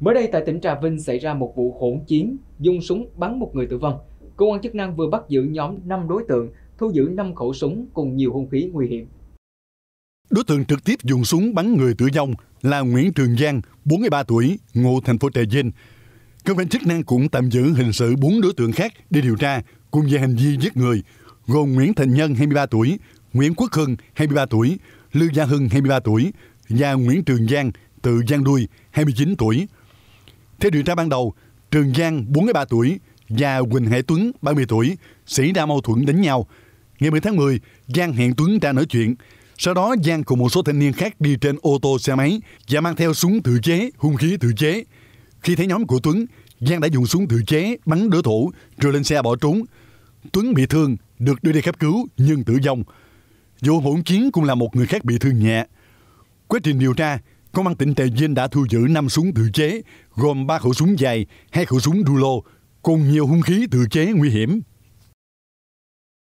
Mới đây tại tỉnh Trà Vinh xảy ra một vụ hỗn chiến, dùng súng bắn một người tử vong. Cơ quan chức năng vừa bắt giữ nhóm 5 đối tượng, thu giữ 5 khẩu súng cùng nhiều hung khí nguy hiểm. Đối tượng trực tiếp dùng súng bắn người tử vong là Nguyễn Trường Giang, 43 tuổi, ngụ thành phố Trà Vinh. Cơ quan chức năng cũng tạm giữ hình sự 4 đối tượng khác để điều tra cùng về hành vi giết người, gồm Nguyễn Thành Nhân 23 tuổi, Nguyễn Quốc Hưng 23 tuổi, Lưu Gia Hưng 23 tuổi và Nguyễn Trường Giang tự Giang Đuôi 29 tuổi. Theo điều tra ban đầu, Trường Giang 43 tuổi và Quỳnh Hải Tuấn 30 tuổi xảy ra mâu thuẫn đánh nhau. Ngày 10 tháng 10, Giang hẹn Tuấn ra nói chuyện. Sau đó Giang cùng một số thanh niên khác đi trên ô tô xe máy và mang theo súng tự chế, hung khí tự chế. Khi thấy nhóm của Tuấn, Giang đã dùng súng tự chế bắn đối thủ rồi lên xe bỏ trốn. Tuấn bị thương, được đưa đi cấp cứu nhưng tử vong. Vụ hỗn chiến cũng là một người khác bị thương nhẹ. Quá trình điều tra, Công an tỉnh Trà Vinh đã thu giữ 5 súng tự chế, gồm 3 khẩu súng dài, 2 khẩu súng rulo, cùng nhiều hung khí tự chế nguy hiểm.